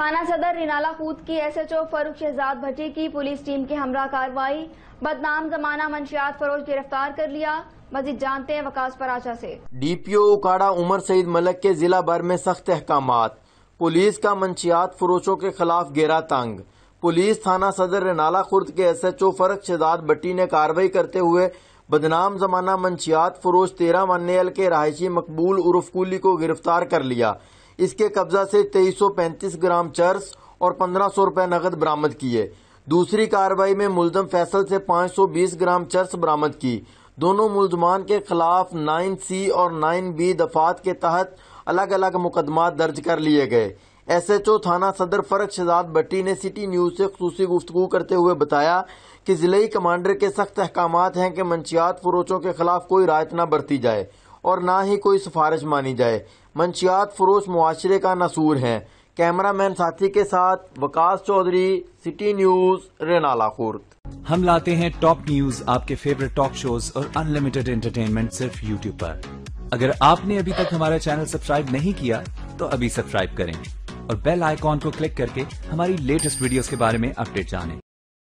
थाना सदर रिनाला खूद की एसएचओ फरूख शहजाद भट्टी की पुलिस टीम के हमरा कार्रवाई बदनाम जमाना मंशियात फरोज गिरफ्तार कर लिया मजीद जानते हैं वकास पराचा से डीपीओ उकाड़ा उमर सईद मलक के जिला भर में सख्त अहकाम पुलिस का मंशियात फरोशों के खिलाफ गेरा तंग पुलिस थाना सदर रिनाला खुर्द के एस एच ओ फरक शहजाद भट्टी ने कार्रवाई करते हुए बदनाम जमाना मंशियात फरोश तेरह मन्नेल के रहायशी मकबूल उर्फ कुली को गिरफ्तार कर लिया इसके कब्जा से 2335 ग्राम चर्स और पंद्रह सौ रूपए नकद बरामद किए दूसरी कार्रवाई में मुलजम फैसल से 520 ग्राम चर्स बरामद की दोनों मुलजमान के खिलाफ 9 सी और 9 बी दफात के तहत अलग अलग मुकदमा दर्ज कर लिए गए एस एच ओ थाना सदर फरक शहजाद बट्टी ने सिटी न्यूज से खसूसी गुफ्तु करते हुए बताया कि जिले कमांडर के सख्त अहकाम हैं कि मंशियात फरोचों के खिलाफ कोई रायत न बरती जाए और न ही कोई सिफारिश मानी जाए मंशियात फरोश मुआरे का नसूर है कैमरा मैन साथी के साथ वकास चौधरी सिटी न्यूज रेनाला खुर्द हम लाते हैं टॉप न्यूज आपके फेवरेट टॉक शोज और अनलिमिटेड एंटरटेनमेंट सिर्फ यूट्यूब पर अगर आपने अभी तक हमारा चैनल सब्सक्राइब नहीं किया तो अभी सब्सक्राइब करें और बेल आइकॉन को क्लिक करके हमारी लेटेस्ट वीडियोस के बारे में अपडेट जानें।